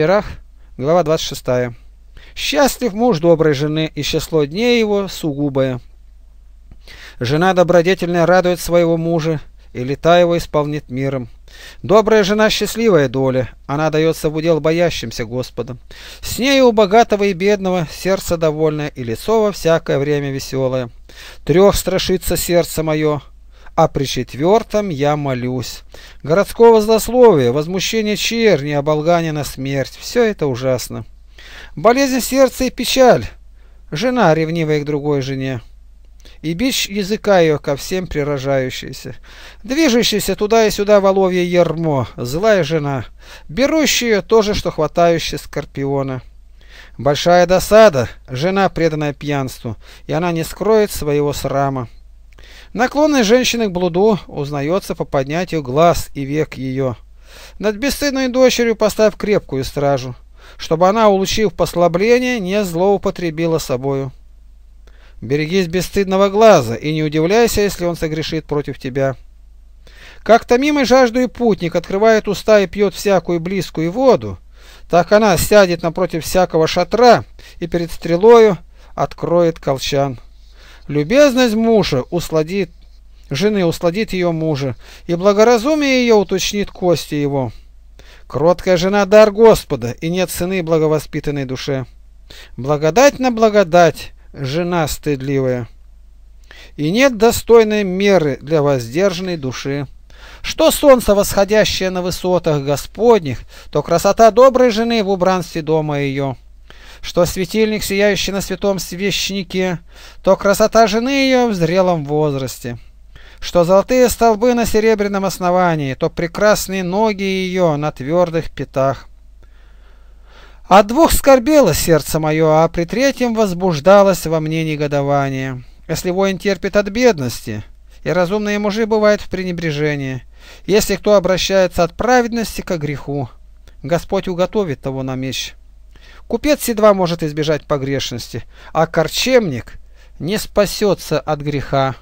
Сирах, глава 26. «Счастлив муж доброй жены, и число дней его сугубое». Жена добродетельная радует своего мужа, и лета его исполнит миром. Добрая жена – счастливая доля, она дается в удел боящимся Господа. С нею у богатого и бедного сердце довольное, и лицо во всякое время веселое. Трех страшится сердце мое, а при четвертом я молюсь. Городского злословия, возмущение черни, оболгание на смерть – все это ужасно. Болезнь сердца и печаль. Жена, ревнивая к другой жене. И бич языка ее ко всем прирожающейся. Движущаяся туда и сюда воловье ермо, злая жена. Берущая то же, что хватающая скорпиона. Большая досада, жена, преданная пьянству, и она не скроет своего срама. Наклонность женщины к блуду узнается по поднятию глаз и век ее. Над бесстыдной дочерью поставь крепкую стражу, чтобы она, улучив послабление, не злоупотребила собою. Берегись бесстыдного глаза и не удивляйся, если он согрешит против тебя. Как томимый жажду и путник открывает уста и пьет всякую близкую воду, так она сядет напротив всякого шатра и перед стрелою откроет колчан. Любезность мужа усладит, жены усладит ее мужа, и благоразумие ее уточнит кости его. Кроткая жена – дар Господа, и нет цены благовоспитанной душе. Благодать на благодать, жена стыдливая. И нет достойной меры для воздержанной души. Что солнце, восходящее на высотах Господних, то красота доброй жены в убранстве дома ее что светильник, сияющий на святом священнике, то красота жены ее в зрелом возрасте, что золотые столбы на серебряном основании, то прекрасные ноги ее на твердых пятах. От двух скорбело сердце мое, а при третьем возбуждалось во мне негодование. Если воин терпит от бедности, и разумные мужи бывают в пренебрежении, если кто обращается от праведности к греху, Господь уготовит того на меч. Купец едва может избежать погрешности, а корчемник не спасется от греха.